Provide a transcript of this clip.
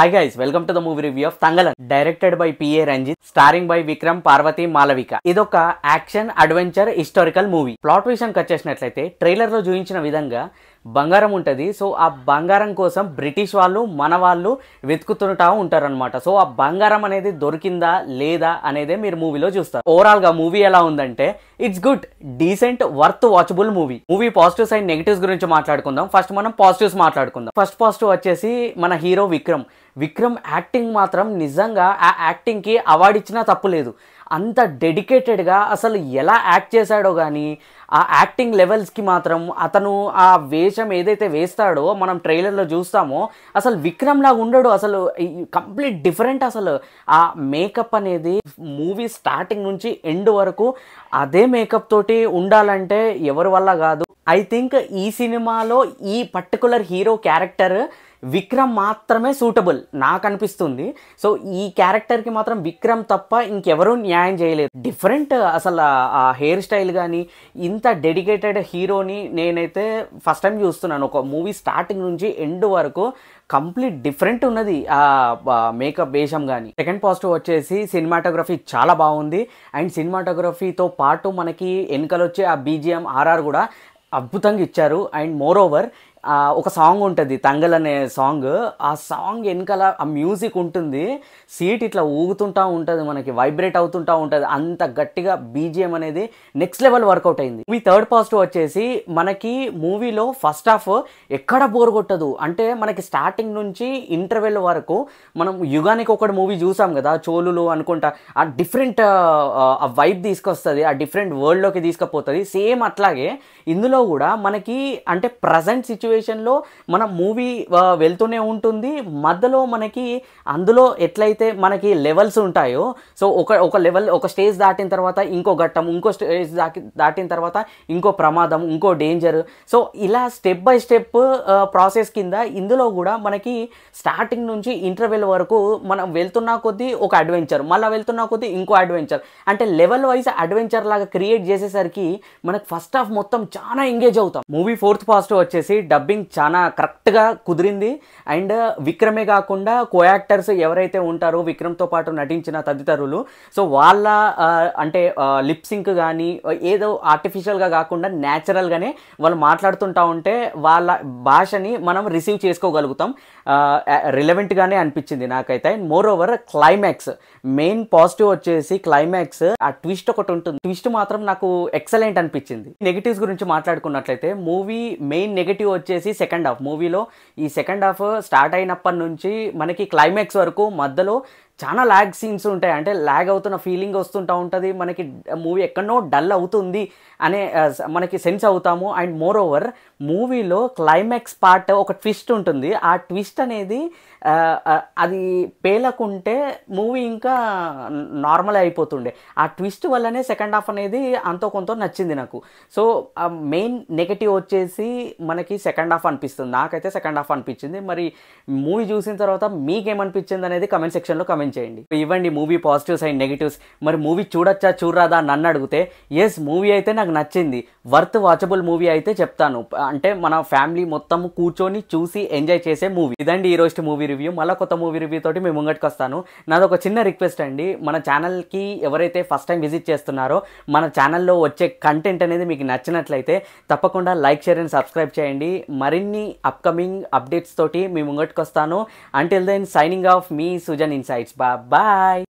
Hi guys welcome to the movie review of Thangalaan directed by PA Ranjith starring by Vikram Parvathy Malavika ఇదొక action adventure historical movie plot విషయంకి వచ్చేసినట్లయితే trailer లో చూపించిన విధంగా బంగారం ఉంటుంది సో ఆ బంగారం కోసం బ్రిటిష్ వాళ్ళు మన వాళ్ళు వెతుకుతుంటా ఉంటారనమాట సో ఆ బంగారం అనేది దొరికిందా లేదా అనేది మీరు మూవీలో చూస్తారు ఓవరాల్గా మూవీ ఎలా ఉందంటే it's good decent worth watchable movie movie positives and negatives గురించి మాట్లాడుకుందాం ఫస్ట్ మనం పాజిటివ్స్ మాట్లాడుకుందాం ఫస్ట్ పాజిటివ్ వచ్చేసి మన హీరో విక్రమ్ విక్రమ్ యాక్టింగ్ మాత్రం నిజంగా ఆ యాక్టింగ్కి అవార్డు ఇచ్చినా తప్పులేదు అంత డెడికేటెడ్గా అసలు ఎలా యాక్ట్ చేశాడో కానీ ఆ యాక్టింగ్ లెవెల్స్కి మాత్రం అతను ఆ వేషం ఏదైతే వేస్తాడో మనం ట్రైలర్లో చూస్తామో అసలు విక్రమ్ లాగా ఉండడు అసలు కంప్లీట్ డిఫరెంట్ అసలు ఆ మేకప్ అనేది మూవీ స్టార్టింగ్ నుంచి ఎండ్ వరకు అదే మేకప్ తోటి ఉండాలంటే ఎవరి వల్ల కాదు ఐ థింక్ ఈ సినిమాలో ఈ పర్టికులర్ హీరో క్యారెక్టర్ విక్రమ్ మాత్రమే సూటబుల్ నాకు అనిపిస్తుంది సో ఈ క్యారెక్టర్కి మాత్రం విక్రమ్ తప్ప ఇంకెవరూ న్యాయం చేయలేదు డిఫరెంట్ అసలు ఆ హెయిర్ స్టైల్ కానీ ఇంత డెడికేటెడ్ హీరోని నేనైతే ఫస్ట్ టైం చూస్తున్నాను ఒక మూవీ స్టార్టింగ్ నుంచి ఎండ్ వరకు కంప్లీట్ డిఫరెంట్ ఉన్నది ఆ మేకప్ వేషం కానీ సెకండ్ పాజిటివ్ వచ్చేసి సినిమాటోగ్రఫీ చాలా బాగుంది అండ్ సినిమాటోగ్రఫీతో పాటు మనకి వెనుకలు వచ్చే ఆ బీజిఎం ఆర్ఆర్ కూడా అద్భుతంగా ఇచ్చారు అండ్ మోర్ ఓవర్ ఒక సాంగ్ ఉంటుంది తంగల్ అనే సాంగ్ ఆ సాంగ్ వెనకాల ఆ మ్యూజిక్ ఉంటుంది సీట్ ఇట్లా ఊగుతుంటా ఉంటుంది మనకి వైబ్రేట్ అవుతుంటా ఉంటుంది అంత గట్టిగా బీజిఎం అనేది నెక్స్ట్ లెవెల్ వర్కౌట్ అయింది మూవీ థర్డ్ పాజిటివ్ వచ్చేసి మనకి మూవీలో ఫస్ట్ హాఫ్ ఎక్కడ బోర్ కొట్టదు అంటే మనకి స్టార్టింగ్ నుంచి ఇంటర్వెల్ వరకు మనం యుగానికి ఒకటి మూవీ చూసాం కదా చోలులు అనుకుంటా ఆ డిఫరెంట్ ఆ వైబ్ తీసుకొస్తుంది ఆ డిఫరెంట్ వరల్డ్లోకి తీసుకుపోతుంది సేమ్ అట్లాగే ఇందులో కూడా మనకి అంటే ప్రజెంట్ సిచ్యువేషన్ సిచ్యువేషన్లో మన మూవీ వెళ్తూనే ఉంటుంది మధ్యలో మనకి అందులో ఎట్లయితే మనకి లెవెల్స్ ఉంటాయో సో ఒక ఒక లెవెల్ ఒక స్టేజ్ దాటిన తర్వాత ఇంకో ఘట్టం ఇంకో స్టేజ్ దాటి దాటిన తర్వాత ఇంకో ప్రమాదం ఇంకో డేంజర్ సో ఇలా స్టెప్ బై స్టెప్ ప్రాసెస్ కింద ఇందులో కూడా మనకి స్టార్టింగ్ నుంచి ఇంటర్వెల్ వరకు మనం వెళ్తున్న కొద్దీ ఒక అడ్వెంచర్ మళ్ళీ వెళ్తున్న కొద్దీ ఇంకో అడ్వెంచర్ అంటే లెవెల్ వైజ్ అడ్వెంచర్ లాగా క్రియేట్ చేసేసరికి మనకు ఫస్ట్ హాఫ్ మొత్తం చాలా ఎంగేజ్ అవుతాం మూవీ ఫోర్త్ పాజిటివ్ వచ్చేసి డబ్ డబ్బింగ్ చాలా కరెక్ట్గా కుదిరింది అండ్ విక్రమే కాకుండా కో యాక్టర్స్ ఎవరైతే ఉంటారో విక్రమ్తో పాటు నటించిన తదితరులు సో వాళ్ళ అంటే లిప్సింక్ కానీ ఏదో ఆర్టిఫిషియల్గా కాకుండా న్యాచురల్గానే వాళ్ళు మాట్లాడుతుంటా ఉంటే వాళ్ళ భాషని మనం రిసీవ్ చేసుకోగలుగుతాం రిలవెంట్గానే అనిపించింది నాకైతే and more over climax main positive వచ్చేసి క్లైమాక్స్ ఆ ట్విస్ట్ ఒకటి ఉంటుంది ట్విస్ట్ మాత్రం నాకు ఎక్సలెంట్ అనిపించింది నెగిటివ్స్ గురించి మాట్లాడుకున్నట్లయితే మూవీ మెయిన్ నెగిటివ్ వచ్చేసి వచ్చేసి సెకండ్ హాఫ్ మూవీలో ఈ సెకండ్ హాఫ్ స్టార్ట్ అయినప్పటి నుంచి మనకి క్లైమాక్స్ వరకు మధ్యలో చాలా ల్యాగ్ సీన్స్ ఉంటాయి అంటే ల్యాగ్ అవుతున్న ఫీలింగ్ వస్తుంటూ ఉంటుంది మనకి మూవీ ఎక్కడో డల్ అవుతుంది అనే మనకి సెన్స్ అవుతాము అండ్ మోర్ ఓవర్ మూవీలో క్లైమాక్స్ పార్ట్ ఒక ట్విస్ట్ ఉంటుంది ఆ ట్విస్ట్ అనేది అది పేలకుంటే మూవీ ఇంకా నార్మల్ అయిపోతుండే ఆ ట్విస్ట్ వల్లనే సెకండ్ హాఫ్ అనేది అంతో కొంత నచ్చింది నాకు సో మెయిన్ నెగటివ్ వచ్చేసి మనకి సెకండ్ హాఫ్ అనిపిస్తుంది నాకైతే సెకండ్ హాఫ్ అనిపించింది మరి మూవీ చూసిన తర్వాత మీకేమనిపించింది అనేది కమెంట్ సెక్షన్లో కమెంట్ కామెంట్ చేయండి ఇవ్వండి మూవీ పాజిటివ్స్ అండ్ నెగిటివ్స్ మరి మూవీ చూడొచ్చా చూడరాదా నన్ను అడిగితే ఎస్ మూవీ అయితే నాకు నచ్చింది వర్త్ వాచబుల్ మూవీ అయితే చెప్తాను అంటే మన ఫ్యామిలీ మొత్తం కూర్చొని చూసి ఎంజాయ్ చేసే మూవీ ఇదండి ఈ రోజు మూవీ రివ్యూ మళ్ళీ కొత్త మూవీ రివ్యూ తోటి మేము ముంగట్కి వస్తాను నాది ఒక చిన్న రిక్వెస్ట్ అండి మన ఛానల్కి ఎవరైతే ఫస్ట్ టైం విజిట్ చేస్తున్నారో మన ఛానల్లో వచ్చే కంటెంట్ అనేది మీకు నచ్చినట్లయితే తప్పకుండా లైక్ షేర్ అండ్ సబ్స్క్రైబ్ చేయండి మరిన్ని అప్కమింగ్ అప్డేట్స్ తోటి మీ వస్తాను అంటిల్ దెన్ సైనింగ్ ఆఫ్ మీ సుజన్ ఇన్సైట్స్ Bye-bye!